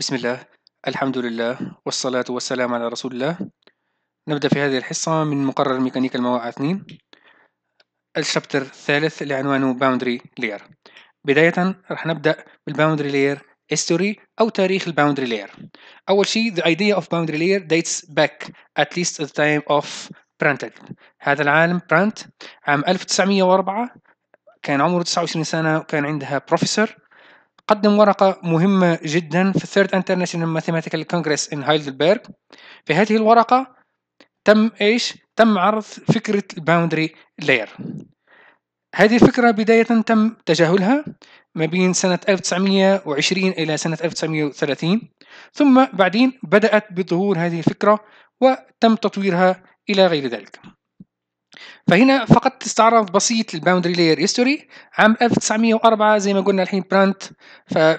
بسم الله الحمد لله والصلاة والسلام على رسول الله نبدأ في هذه الحصة من مقرر ميكانيكا المواقع 2 الشابتر الثالث اللي عنوانه Boundary Layer بداية رح نبدأ بالBoundary Layer history أو تاريخ الBoundary Layer أول شيء the idea of boundary layer dates back at least the time of Brandt هذا العالم Brandt عام 1904 كان عمره 29 سنة وكان عندها بروفيسور قدم ورقة مهمة جدا في الثيرد انترناشونال ماثيماتيكال كونغرس ان هايدلبرغ في هذه الورقة تم ايش؟ تم عرض فكرة الباوندري لاير هذه الفكرة بداية تم تجاهلها ما بين سنة 1920 إلى سنة 1930 ثم بعدين بدأت بظهور هذه الفكرة وتم تطويرها إلى غير ذلك فهنا فقط تستعرض بسيط الباوندري لاير هيستوري عام 1904 زي ما قلنا الحين برانت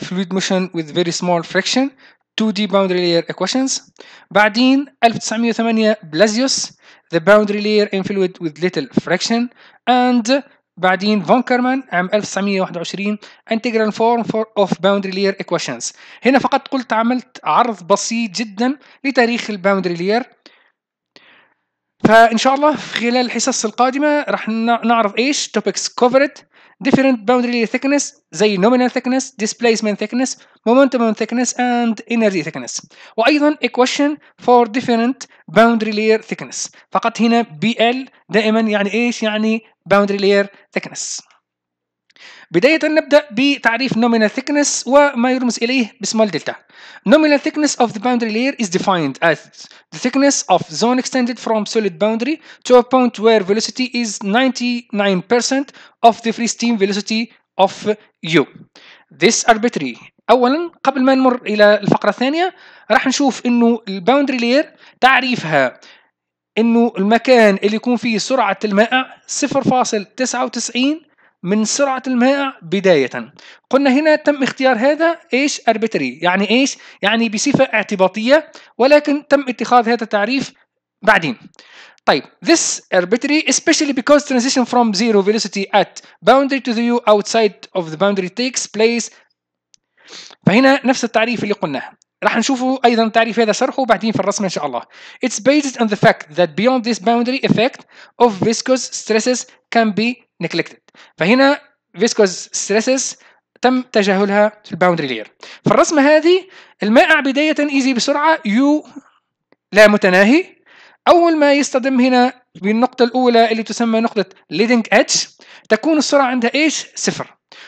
فلويد موشن with very small friction 2D boundary layer equations بعدين 1908 بلازيوس the boundary layer in fluid with little friction and بعدين فون كارمان عام 1921 integral form for of boundary layer equations هنا فقط قلت عملت عرض بسيط جدا لتاريخ الباوندري layer فان شاء الله في خلال الحصص القادمه راح نعرف ايش توبكس كفرت different boundary thickness زي nominal thickness, displacement thickness, momentum thickness and energy thickness وأيضا equation for different boundary layer thickness فقط هنا BL دائما يعني إيش يعني boundary layer thickness بداية نبدأ بتعريف nominal thickness وما يرمز إليه بسمول دلتا. Nominal thickness of the boundary layer is defined as the thickness of zone extended from solid boundary to a point where velocity is 99% of the free steam velocity of U. This arbitrary. أولا قبل ما نمر إلى الفقرة الثانية راح نشوف إنه الباوندري لاير تعريفها إنه المكان اللي يكون فيه سرعة الماء 0.99 من سرعة الماء بداية قلنا هنا تم اختيار هذا ايش arbitrary يعني ايش يعني بصفة اعتباطية ولكن تم اتخاذ هذا التعريف بعدين طيب this arbitrary especially because transition from zero velocity at boundary to the u outside of the boundary takes place فهنا نفس التعريف اللي قلناه راح نشوفوا ايضا تعريف هذا شرحه بعدين في الرسم ان شاء الله. It's based on the fact that beyond this boundary effect of viscous stresses can be neglected. فهنا viscous stresses تم تجاهلها في الباوندري لير. في الرسمة هذه المائع بداية ايزي بسرعة يو لا متناهي. أول ما يصطدم هنا بالنقطة الأولى اللي تسمى نقطة leading edge تكون السرعة عندها ايش؟ صفر.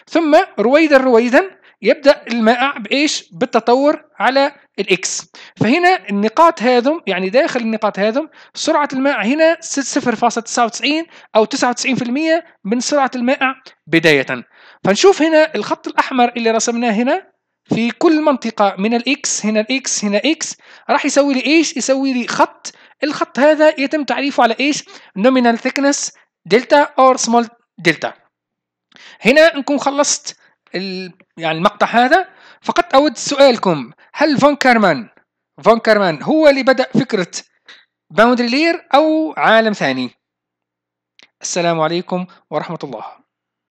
ثم رويدا رويدا يبدا المائع بايش بالتطور على الاكس فهنا النقاط هذم يعني داخل النقاط هذم سرعه المائع هنا 0.99 او 99% من سرعه المائع بدايه فنشوف هنا الخط الاحمر اللي رسمناه هنا في كل منطقة من الاكس هنا الاكس هنا اكس راح يسوي لي ايش؟ يسوي لي خط الخط هذا يتم تعريفه على ايش؟ nominal thickness دلتا اور small دلتا هنا نكون خلصت يعني المقطع هذا فقط أود سؤالكم هل فون كارمان فون كارمان هو اللي بدأ فكرة باوندري لير أو عالم ثاني السلام عليكم ورحمة الله